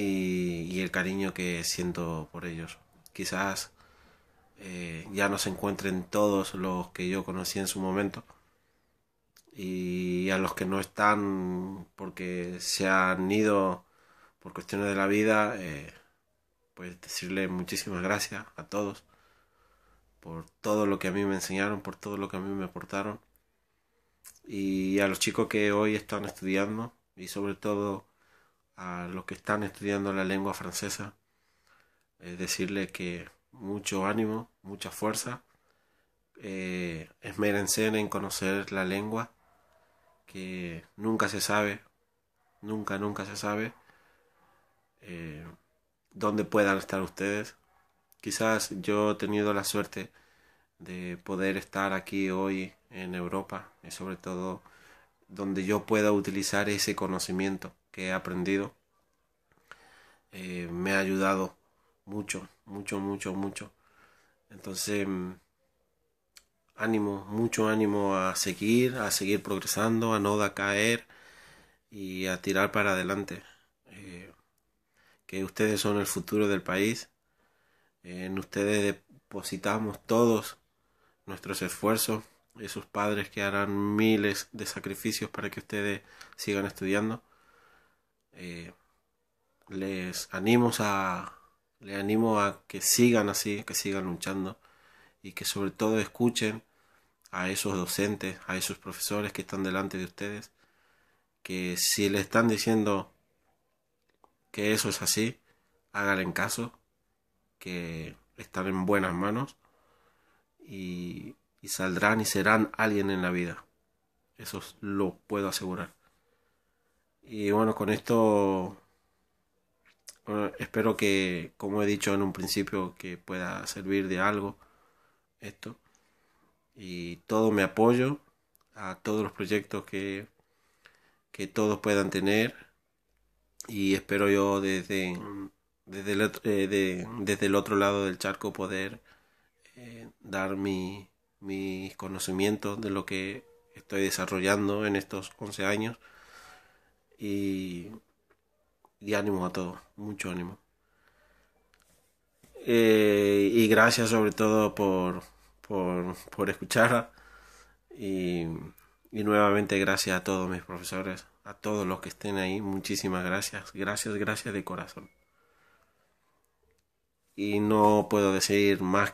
y, el cariño que siento por ellos. Quizás eh, ya no se encuentren todos los que yo conocí en su momento y a los que no están porque se han ido por cuestiones de la vida, eh, pues decirle muchísimas gracias a todos por todo lo que a mí me enseñaron, por todo lo que a mí me aportaron y a los chicos que hoy están estudiando y sobre todo a los que están estudiando la lengua francesa, es eh, decirle que mucho ánimo, mucha fuerza, eh, esmérense en conocer la lengua, que nunca se sabe, nunca, nunca se sabe eh, dónde puedan estar ustedes. Quizás yo he tenido la suerte de poder estar aquí hoy en Europa y sobre todo donde yo pueda utilizar ese conocimiento que he aprendido. Eh, me ha ayudado mucho, mucho, mucho, mucho. Entonces, mm, ánimo, mucho ánimo a seguir, a seguir progresando, a no da caer y a tirar para adelante. Eh, que ustedes son el futuro del país. En ustedes depositamos todos nuestros esfuerzos y sus padres que harán miles de sacrificios para que ustedes sigan estudiando. Eh, les animo a les animo a que sigan así, que sigan luchando y que sobre todo escuchen a esos docentes, a esos profesores que están delante de ustedes, que si le están diciendo que eso es así, háganle caso, que están en buenas manos y saldrán y serán alguien en la vida. Eso lo puedo asegurar. Y bueno, con esto espero que, como he dicho en un principio, que pueda servir de algo esto. Y todo mi apoyo a todos los proyectos que, que todos puedan tener. Y espero yo desde, desde, el, eh, desde el otro lado del charco poder eh, dar mi, mis conocimientos de lo que estoy desarrollando en estos 11 años y, ánimo a todos, mucho ánimo. Eh, y gracias sobre todo por, por, por escucharla. Y, y nuevamente gracias a todos mis profesores, a todos los que estén ahí. Muchísimas gracias, gracias, gracias de corazón. Y no puedo decir más